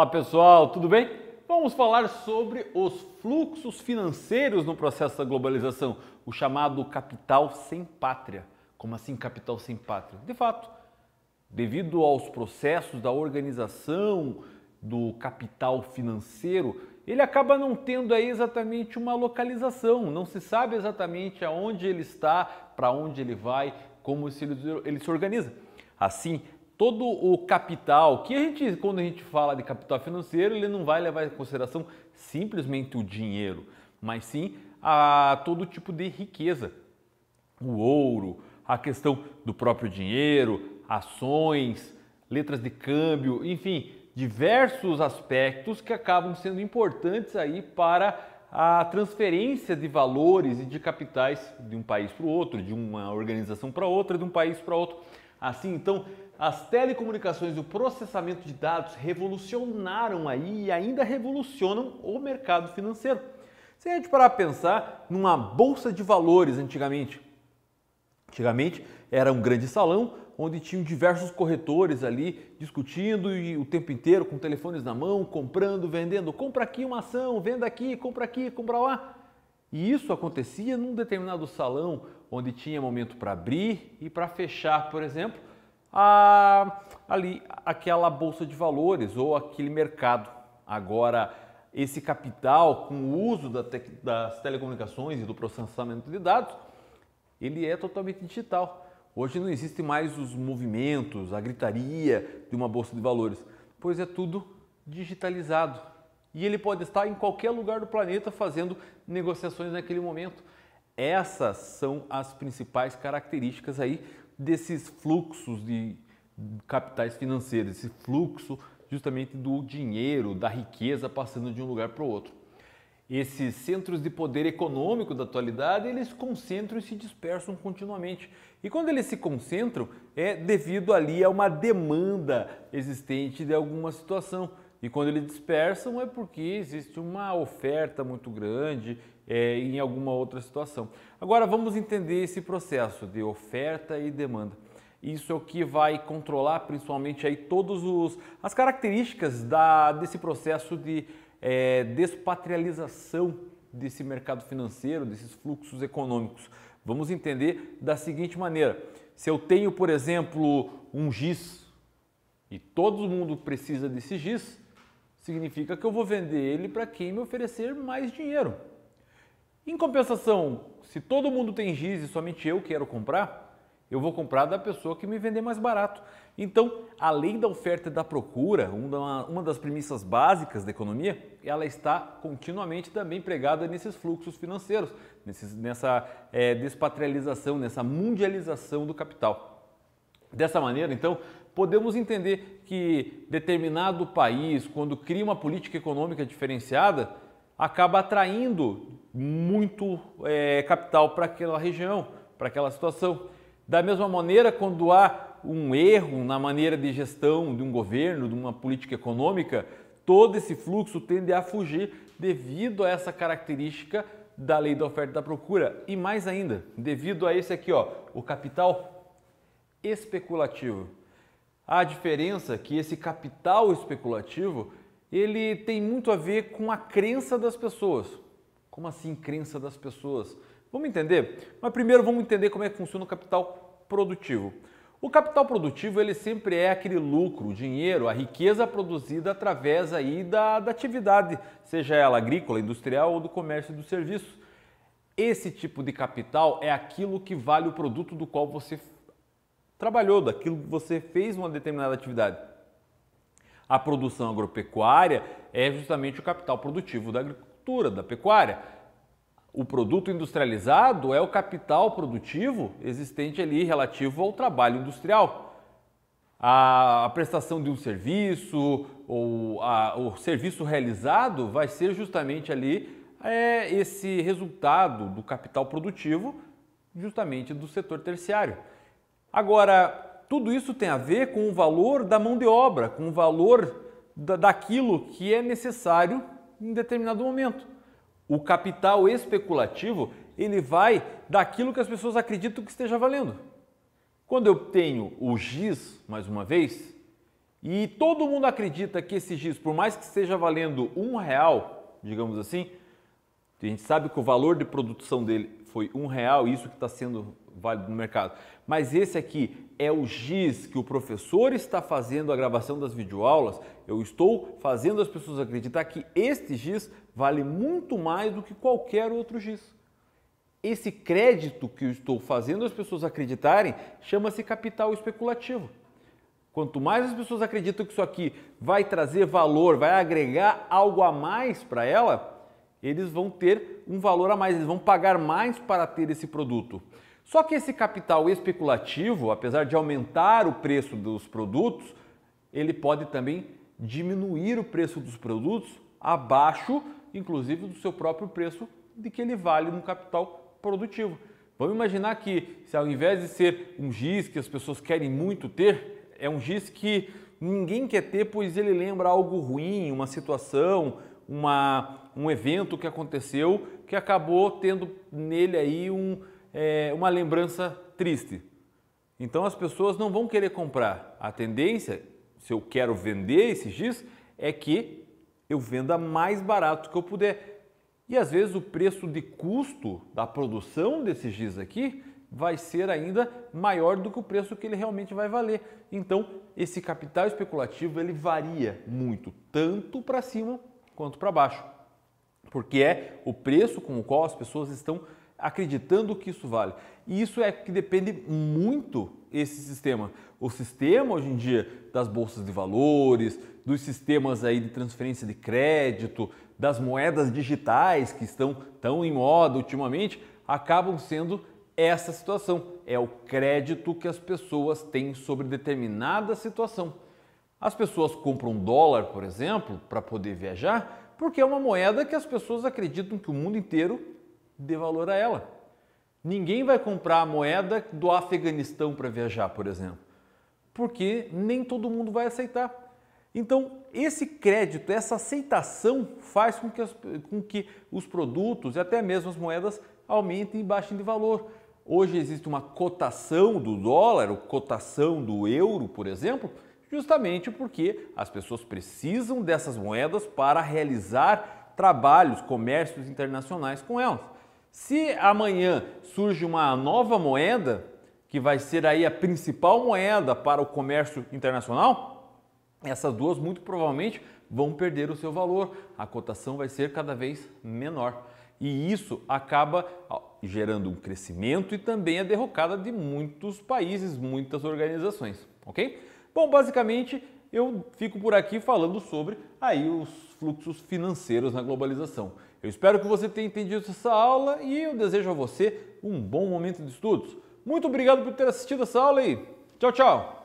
Fala pessoal, tudo bem? Vamos falar sobre os fluxos financeiros no processo da globalização, o chamado capital sem pátria. Como assim capital sem pátria? De fato, devido aos processos da organização do capital financeiro, ele acaba não tendo aí exatamente uma localização, não se sabe exatamente aonde ele está, para onde ele vai, como ele se organiza. Assim, todo o capital, que a gente, quando a gente fala de capital financeiro, ele não vai levar em consideração simplesmente o dinheiro, mas sim a todo tipo de riqueza. O ouro, a questão do próprio dinheiro, ações, letras de câmbio, enfim, diversos aspectos que acabam sendo importantes aí para a transferência de valores e de capitais de um país para o outro, de uma organização para outra, de um país para outro. Assim, então, as telecomunicações e o processamento de dados revolucionaram aí e ainda revolucionam o mercado financeiro. Se a gente parar a pensar numa bolsa de valores antigamente, Antigamente era um grande salão onde tinham diversos corretores ali discutindo e o tempo inteiro com telefones na mão, comprando, vendendo, compra aqui uma ação, venda aqui, compra aqui, compra lá. E isso acontecia num determinado salão onde tinha momento para abrir e para fechar, por exemplo, a, ali aquela bolsa de valores ou aquele mercado. Agora, esse capital, com o uso da te, das telecomunicações e do processamento de dados, ele é totalmente digital. Hoje não existem mais os movimentos, a gritaria de uma bolsa de valores, pois é tudo digitalizado. E ele pode estar em qualquer lugar do planeta fazendo negociações naquele momento. Essas são as principais características aí desses fluxos de capitais financeiros, esse fluxo justamente do dinheiro, da riqueza passando de um lugar para o outro. Esses centros de poder econômico da atualidade, eles concentram e se dispersam continuamente. E quando eles se concentram, é devido ali a uma demanda existente de alguma situação. E quando eles dispersam é porque existe uma oferta muito grande é, em alguma outra situação. Agora vamos entender esse processo de oferta e demanda. Isso é o que vai controlar principalmente aí todos os as características da, desse processo de é, despatrialização desse mercado financeiro, desses fluxos econômicos. Vamos entender da seguinte maneira: se eu tenho, por exemplo, um giz e todo mundo precisa desse giz, significa que eu vou vender ele para quem me oferecer mais dinheiro. Em compensação, se todo mundo tem giz e somente eu quero comprar, eu vou comprar da pessoa que me vender mais barato. Então, a lei da oferta e da procura, uma, uma das premissas básicas da economia, ela está continuamente também pregada nesses fluxos financeiros, nessa é, despatrialização, nessa mundialização do capital. Dessa maneira, então, podemos entender que determinado país, quando cria uma política econômica diferenciada, acaba atraindo muito é, capital para aquela região, para aquela situação. Da mesma maneira, quando há um erro na maneira de gestão de um governo, de uma política econômica, todo esse fluxo tende a fugir devido a essa característica da lei da oferta e da procura. E mais ainda, devido a esse aqui, ó, o capital especulativo. A diferença é que esse capital especulativo, ele tem muito a ver com a crença das pessoas. Como assim crença das pessoas? Vamos entender? Mas primeiro vamos entender como é que funciona o capital produtivo. O capital produtivo ele sempre é aquele lucro, o dinheiro, a riqueza produzida através aí da, da atividade, seja ela agrícola, industrial ou do comércio e do serviço. Esse tipo de capital é aquilo que vale o produto do qual você trabalhou, daquilo que você fez uma determinada atividade. A produção agropecuária é justamente o capital produtivo da agricultura, da pecuária. O produto industrializado é o capital produtivo existente ali relativo ao trabalho industrial. A, a prestação de um serviço ou a, o serviço realizado vai ser justamente ali é, esse resultado do capital produtivo, justamente do setor terciário. Agora, tudo isso tem a ver com o valor da mão de obra, com o valor da, daquilo que é necessário em determinado momento. O capital especulativo, ele vai daquilo que as pessoas acreditam que esteja valendo. Quando eu tenho o GIS, mais uma vez, e todo mundo acredita que esse GIS, por mais que esteja valendo um real, digamos assim, a gente sabe que o valor de produção dele foi um real, isso que está sendo válido no mercado. Mas esse aqui é o giz que o professor está fazendo a gravação das videoaulas. Eu estou fazendo as pessoas acreditar que este giz vale muito mais do que qualquer outro giz. Esse crédito que eu estou fazendo as pessoas acreditarem chama-se capital especulativo. Quanto mais as pessoas acreditam que isso aqui vai trazer valor, vai agregar algo a mais para ela, eles vão ter um valor a mais, eles vão pagar mais para ter esse produto. Só que esse capital especulativo, apesar de aumentar o preço dos produtos, ele pode também diminuir o preço dos produtos abaixo, inclusive, do seu próprio preço de que ele vale no capital produtivo. Vamos imaginar que, se ao invés de ser um giz que as pessoas querem muito ter, é um giz que ninguém quer ter, pois ele lembra algo ruim, uma situação, uma um evento que aconteceu que acabou tendo nele aí um, é, uma lembrança triste. Então as pessoas não vão querer comprar. A tendência, se eu quero vender esse giz, é que eu venda mais barato que eu puder. E às vezes o preço de custo da produção desse giz aqui vai ser ainda maior do que o preço que ele realmente vai valer. Então, esse capital especulativo ele varia muito, tanto para cima quanto para baixo porque é o preço com o qual as pessoas estão acreditando que isso vale. E isso é que depende muito esse sistema. O sistema hoje em dia das bolsas de valores, dos sistemas aí de transferência de crédito, das moedas digitais que estão tão em moda ultimamente, acabam sendo essa situação. É o crédito que as pessoas têm sobre determinada situação. As pessoas compram dólar, por exemplo, para poder viajar, porque é uma moeda que as pessoas acreditam que o mundo inteiro dê valor a ela. Ninguém vai comprar a moeda do Afeganistão para viajar, por exemplo, porque nem todo mundo vai aceitar. Então, esse crédito, essa aceitação faz com que, as, com que os produtos e até mesmo as moedas aumentem e baixem de valor. Hoje existe uma cotação do dólar, ou cotação do euro, por exemplo, justamente porque as pessoas precisam dessas moedas para realizar trabalhos, comércios internacionais com elas. Se amanhã surge uma nova moeda, que vai ser aí a principal moeda para o comércio internacional, essas duas muito provavelmente vão perder o seu valor, a cotação vai ser cada vez menor. E isso acaba gerando um crescimento e também a derrocada de muitos países, muitas organizações, ok? Bom, basicamente eu fico por aqui falando sobre aí os fluxos financeiros na globalização. Eu espero que você tenha entendido essa aula e eu desejo a você um bom momento de estudos. Muito obrigado por ter assistido essa aula e tchau, tchau!